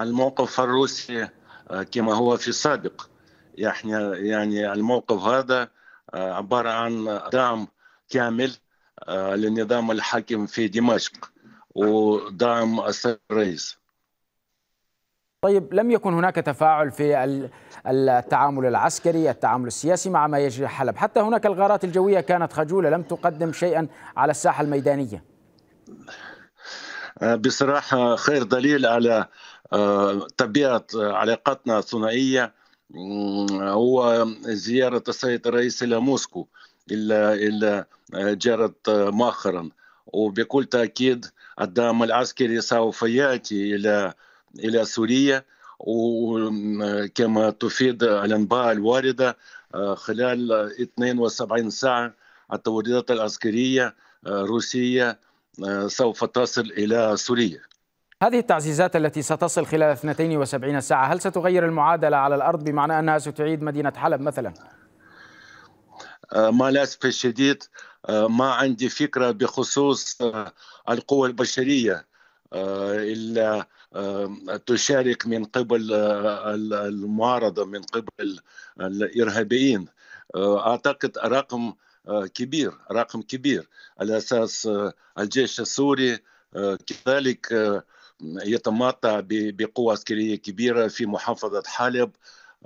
الموقف الروسي آه، كما هو في السابق يعني يعني الموقف هذا آه، عباره عن دعم كامل للنظام آه، الحاكم في دمشق ودعم السيد الرئيس طيب لم يكن هناك تفاعل في التعامل العسكري التعامل السياسي مع ما يجري حلب حتى هناك الغارات الجوية كانت خجولة لم تقدم شيئا على الساحة الميدانية آه، بصراحة خير دليل على آه، طبيعة علاقتنا الثنائية آه، هو زيارة السيد الرئيس إلى موسكو إلى جرت مؤخرا وبكل تأكيد الدعم العسكري سوف يأتي إلى إلى سوريا وكما تفيد الأنباء الواردة خلال 72 ساعة التوريدات العسكرية الروسية آه، سوف تصل إلى سوريا هذه التعزيزات التي ستصل خلال 72 ساعة هل ستغير المعادلة على الأرض بمعنى أنها ستعيد مدينة حلب مثلا؟ آه، مع الأسف الشديد آه، ما عندي فكرة بخصوص القوى البشرية إلا تشارك من قبل المعارضة من قبل الإرهابيين أعتقد رقم آه، كبير رقم كبير على اساس آه، الجيش السوري آه، كذلك يتمتع بقوة عسكرية كبيرة في محافظة حلب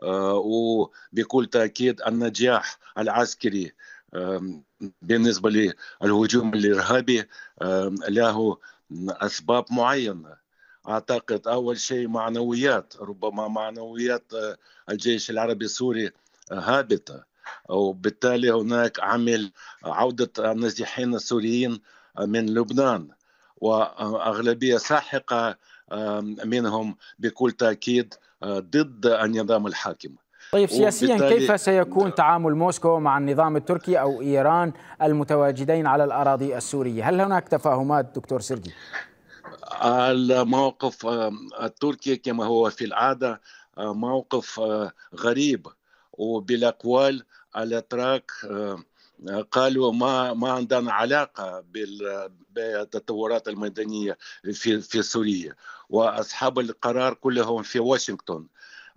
وبكل تأكيد النجاح العسكري بالنسبة للهجوم الإرهابي له أسباب معينة أعتقد أول شيء معنويات ربما معنويات الجيش العربي السوري هابطة وبالتالي هناك عمل عودة النازحين السوريين من لبنان وأغلبية ساحقة منهم بكل تأكيد آه، ضد النظام الحاكم طيب سياسيا كيف سيكون تعامل موسكو مع النظام التركي او ايران المتواجدين على الاراضي السوريه؟ هل هناك تفاهمات دكتور سيرجي؟ الموقف التركي كما هو في العاده موقف آه، غريب وبالاقوال الاتراك آه، آه، قالوا ما ما عندنا علاقه بالتطورات الميدانيه في في سوريا واصحاب القرار كلهم في واشنطن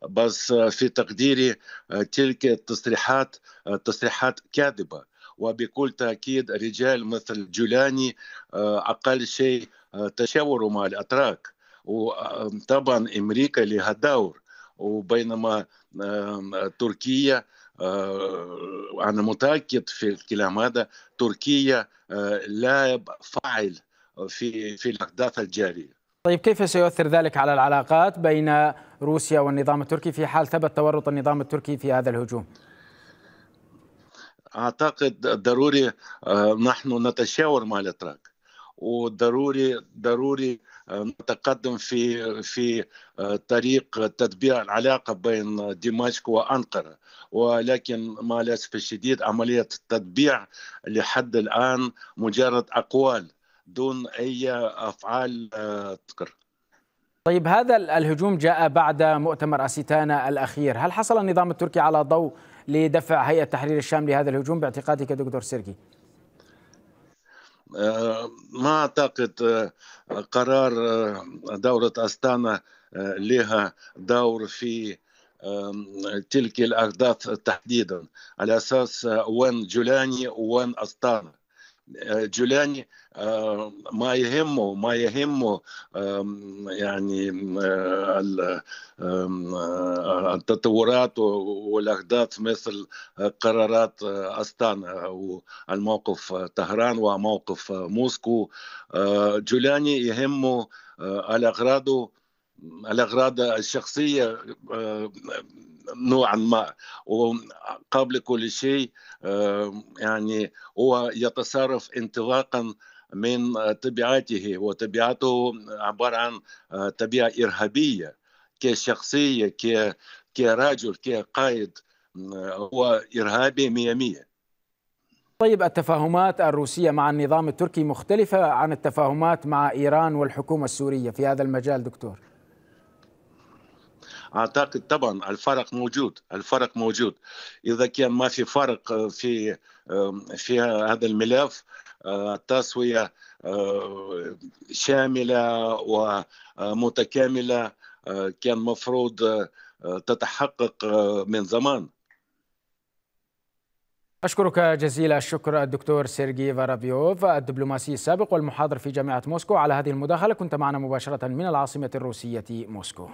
بس آه، في تقديري تلك التصريحات تصريحات كاذبه وبكل تاكيد رجال مثل جولاني اقل شيء تشاوروا مع الاتراك وطبعا امريكا لها دور وبينما تركيا آه، أنا متأكد في الكلام هذا تركيا آه، لا فاعل في في الأحداث الجارية طيب كيف سيؤثر ذلك على العلاقات بين روسيا والنظام التركي في حال ثبت تورط النظام التركي في هذا الهجوم؟ اعتقد ضروري آه، نحن نتشاور مع الاتراك وضروري ضروري نتقدم آه، في في آه، طريق تطبيع العلاقه بين دمشق وانقره ولكن مع الاسف الشديد عمليه التطبيع لحد الان مجرد اقوال دون اي افعال آه، تذكر طيب هذا الهجوم جاء بعد مؤتمر أسيتانا الأخير هل حصل النظام التركي على ضوء لدفع هيئة تحرير الشام لهذا الهجوم باعتقادك دكتور سيرجي؟ آه، ما اعتقد آه، قرار آه، دوره استانا لها دور في تلك الاحداث تحديدا على اساس وين جولاني وين استانا آه، جولاني آه، ما يهمه ما يهمه يعني آه، التطورات والاحداث مثل قرارات استانا والموقف طهران وموقف موسكو جولاني يهمه الاغراض الاغراض الشخصيه نوعا ما وقبل كل شيء آه، يعني هو يتصرف انطلاقا من طبيعته وطبيعته عبارة عن آه، طبيعة إرهابية كشخصية كرجل كقائد آه، هو إرهابي 100 طيب التفاهمات الروسية مع النظام التركي مختلفة عن التفاهمات مع إيران والحكومة السورية في هذا المجال دكتور اعتقد طبعا الفرق موجود الفرق موجود اذا كان ما في فرق آه، في في هذا الملف آه، تسويه آه، شامله ومتكامله كان مفروض تتحقق من زمان أشكرك جزيل الشكر الدكتور سيرجي فارابيوف الدبلوماسي السابق والمحاضر في جامعة موسكو على هذه المداخلة كنت معنا مباشرة من العاصمة الروسية موسكو